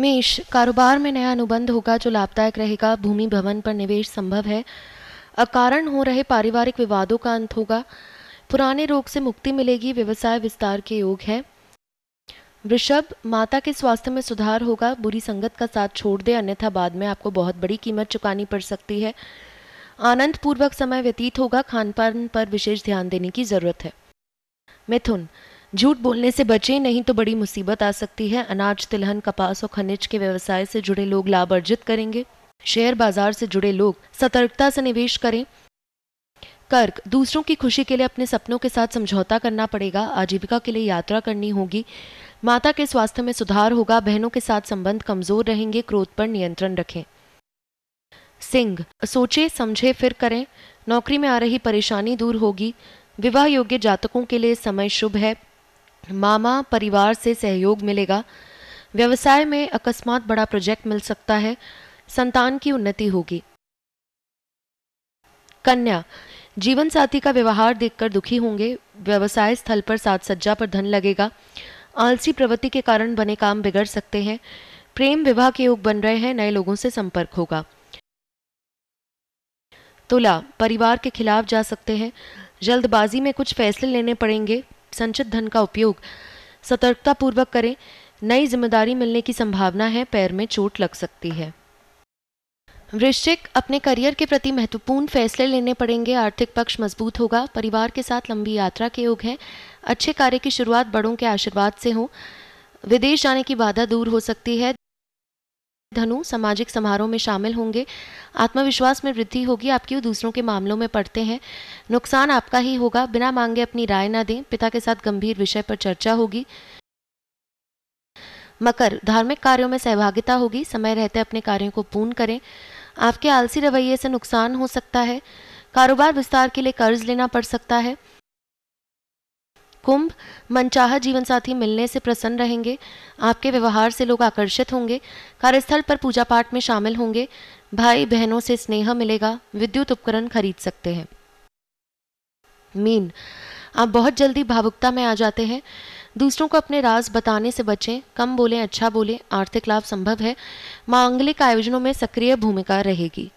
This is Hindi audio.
मेष कारोबार में नया अनुबंध होगा जो लाभदायक रहेगा भूमि भवन पर निवेश संभव है अकारण हो रहे पारिवारिक विवादों का अंत होगा पुराने रोग से मुक्ति मिलेगी व्यवसाय विस्तार के योग है वृषभ माता के स्वास्थ्य में सुधार होगा बुरी संगत का साथ छोड़ दे अन्यथा बाद में आपको बहुत बड़ी कीमत चुकानी पड़ सकती है आनंद पूर्वक समय व्यतीत होगा खान पान पर विशेष ध्यान देने की जरूरत है मिथुन झूठ बोलने से बचें नहीं तो बड़ी मुसीबत आ सकती है अनाज तिलहन कपास और खनिज के व्यवसाय से जुड़े लोग लाभ अर्जित करेंगे शेयर बाजार से जुड़े लोग सतर्कता से निवेश करें कर्क दूसरों की खुशी के लिए अपने सपनों के साथ समझौता करना पड़ेगा आजीविका के लिए यात्रा करनी होगी माता के स्वास्थ्य में सुधार होगा बहनों के साथ संबंध कमजोर रहेंगे क्रोध पर नियंत्रण रखें सिंह सोचे समझे फिर करें नौकरी में आ रही परेशानी दूर होगी विवाह योग्य जातकों के लिए समय शुभ है मामा परिवार से सहयोग मिलेगा व्यवसाय में अकस्मात बड़ा प्रोजेक्ट मिल सकता है संतान की उन्नति होगी कन्या जीवन साथी का व्यवहार देखकर दुखी होंगे व्यवसाय स्थल पर साथ सज्जा पर धन लगेगा आलसी प्रवृत्ति के कारण बने काम बिगड़ सकते हैं प्रेम विवाह के योग बन रहे हैं नए लोगों से संपर्क होगा तुला परिवार के खिलाफ जा सकते हैं जल्दबाजी में कुछ फैसले लेने पड़ेंगे संचित धन का उपयोग सतर्कतापूर्वक करें नई जिम्मेदारी मिलने की संभावना है पैर में चोट लग सकती है वृश्चिक अपने करियर के प्रति महत्वपूर्ण फैसले लेने पड़ेंगे आर्थिक पक्ष मजबूत होगा परिवार के साथ लंबी यात्रा के योग है अच्छे कार्य की शुरुआत बड़ों के आशीर्वाद से हो विदेश जाने की बाधा दूर हो सकती है धनु सामाजिक समारोह में शामिल होंगे आत्मविश्वास में वृद्धि होगी आपकी दूसरों के मामलों में पड़ते हैं नुकसान आपका ही होगा बिना मांगे अपनी राय ना दें पिता के साथ गंभीर विषय पर चर्चा होगी मकर धार्मिक कार्यों में सहभागिता होगी समय रहते अपने कार्यों को पूर्ण करें आपके आलसी रवैये से नुकसान हो सकता है कारोबार विस्तार के लिए कर्ज लेना पड़ सकता है कुंभ मनचाहा जीवन साथी मिलने से प्रसन्न रहेंगे आपके व्यवहार से लोग आकर्षित होंगे कार्यस्थल पर पूजा पाठ में शामिल होंगे भाई बहनों से स्नेह मिलेगा विद्युत उपकरण खरीद सकते हैं मीन आप बहुत जल्दी भावुकता में आ जाते हैं दूसरों को अपने राज बताने से बचें कम बोलें अच्छा बोलें आर्थिक लाभ संभव है मांगलिक आयोजनों में सक्रिय भूमिका रहेगी